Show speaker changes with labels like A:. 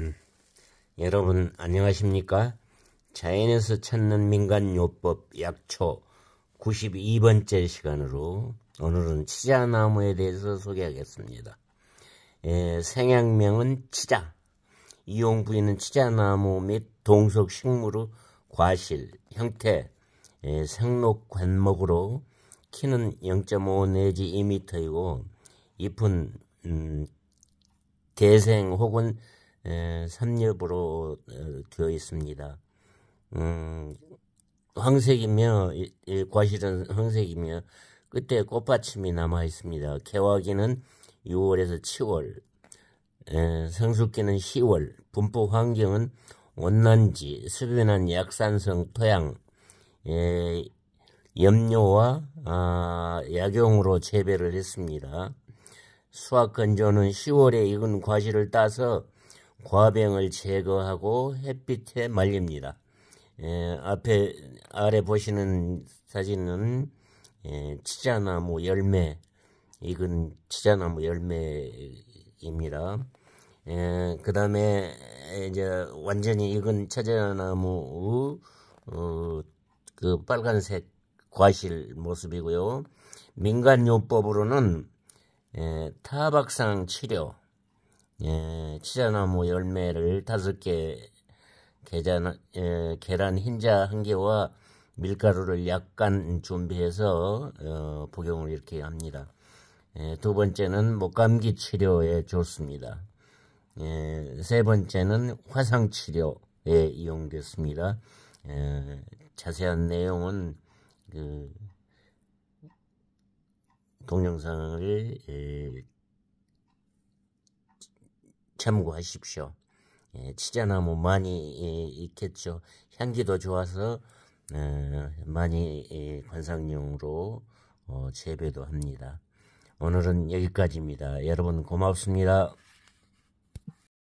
A: 예. 여러분 안녕하십니까? 자연에서 찾는 민간요법 약초 92번째 시간으로 오늘은 치자나무에 대해서 소개하겠습니다. 예, 생약명은 치자, 이용 부위는 치자나무 및동속식물의 과실, 형태, 예, 생록 관목으로 키는 0.5 내지 2m이고 잎은 음, 대생 혹은 삼엽으로 예, 되어 있습니다. 음, 황색이며 과실은 황색이며 그때 꽃받침이 남아 있습니다. 개화기는 6월에서 7월, 에, 예, 성숙기는 10월, 분포 환경은 온난지, 습연한 약산성 토양, 에, 예, 염료와 아, 약용으로 재배를 했습니다. 수확 건조는 10월에 익은 과실을 따서 과병을 제거하고 햇빛에 말립니다. 에, 예, 앞에 아래 보시는 사진은 에, 예, 치자나무 열매 이건 치자나무 열매입니다. 예, 그 다음에 이제 완전히 익은 치자나무 어, 그 빨간색 과실 모습이고요. 민간요법으로는 에, 타박상 치료 예, 치자나무 뭐 열매를 다섯 개, 계란, 예, 계란 흰자 한 개와 밀가루를 약간 준비해서 어, 복용을 이렇게 합니다. 예, 두 번째는 목감기 치료에 좋습니다. 예, 세 번째는 화상 치료에 이용됐습니다. 예, 자세한 내용은 그 동영상을 예, 참고하십시오. 예, 치자나무 뭐 많이 예, 있겠죠. 향기도 좋아서 어, 많이 예, 관상용으로 어, 재배도 합니다. 오늘은 여기까지입니다. 여러분 고맙습니다.